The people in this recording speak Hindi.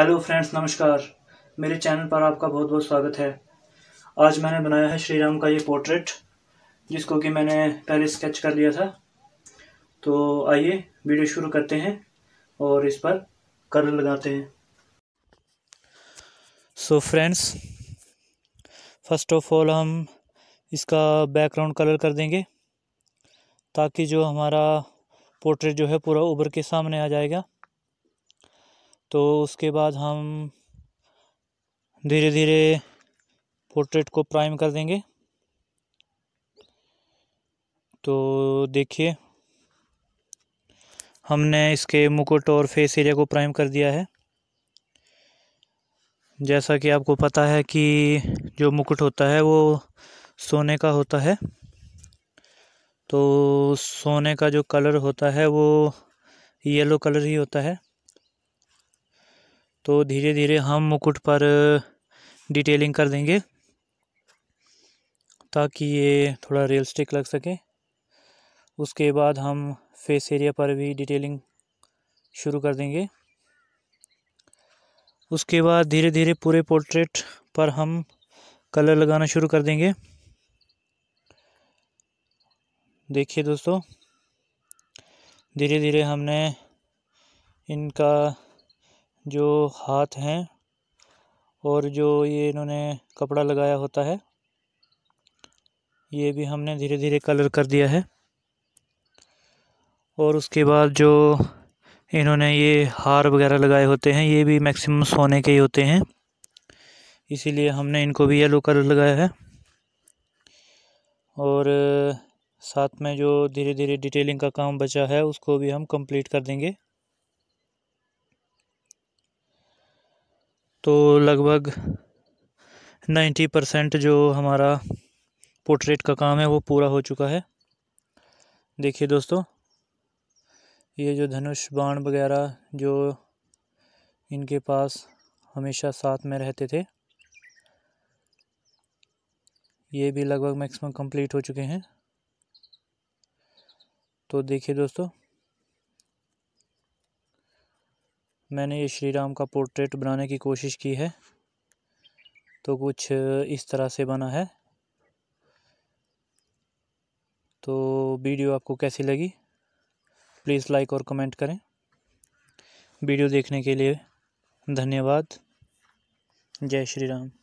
हेलो फ्रेंड्स नमस्कार मेरे चैनल पर आपका बहुत बहुत स्वागत है आज मैंने बनाया है श्री राम का ये पोर्ट्रेट जिसको कि मैंने पहले स्केच कर लिया था तो आइए वीडियो शुरू करते हैं और इस पर कलर लगाते हैं so friends first of all हम इसका बैकग्राउंड कलर कर देंगे ताकि जो हमारा पोर्ट्रेट जो है पूरा उभर के सामने आ जाएगा तो उसके बाद हम धीरे धीरे पोर्ट्रेट को प्राइम कर देंगे तो देखिए हमने इसके मुकुट और फेस एरिया को प्राइम कर दिया है जैसा कि आपको पता है कि जो मुकुट होता है वो सोने का होता है तो सोने का जो कलर होता है वो येलो कलर ही होता है तो धीरे धीरे हम मुकुट पर डिटेलिंग कर देंगे ताकि ये थोड़ा रियल स्टिक लग सके उसके बाद हम फेस एरिया पर भी डिटेलिंग शुरू कर देंगे उसके बाद धीरे धीरे पूरे पोर्ट्रेट पर हम कलर लगाना शुरू कर देंगे देखिए दोस्तों धीरे धीरे हमने इनका जो हाथ हैं और जो ये इन्होंने कपड़ा लगाया होता है ये भी हमने धीरे धीरे कलर कर दिया है और उसके बाद जो इन्होंने ये हार वगैरह लगाए होते हैं ये भी मैक्सिमम सोने के ही होते हैं इसीलिए हमने इनको भी येलो कलर लगाया है और साथ में जो धीरे धीरे डिटेलिंग का काम बचा है उसको भी हम कंप्लीट कर देंगे तो लगभग नाइन्टी परसेंट जो हमारा पोर्ट्रेट का काम है वो पूरा हो चुका है देखिए दोस्तों ये जो धनुष बाण वगैरह जो इनके पास हमेशा साथ में रहते थे ये भी लगभग मैक्सिमम कंप्लीट हो चुके हैं तो देखिए दोस्तों मैंने ये श्री राम का पोर्ट्रेट बनाने की कोशिश की है तो कुछ इस तरह से बना है तो वीडियो आपको कैसी लगी प्लीज़ लाइक और कमेंट करें वीडियो देखने के लिए धन्यवाद जय श्री राम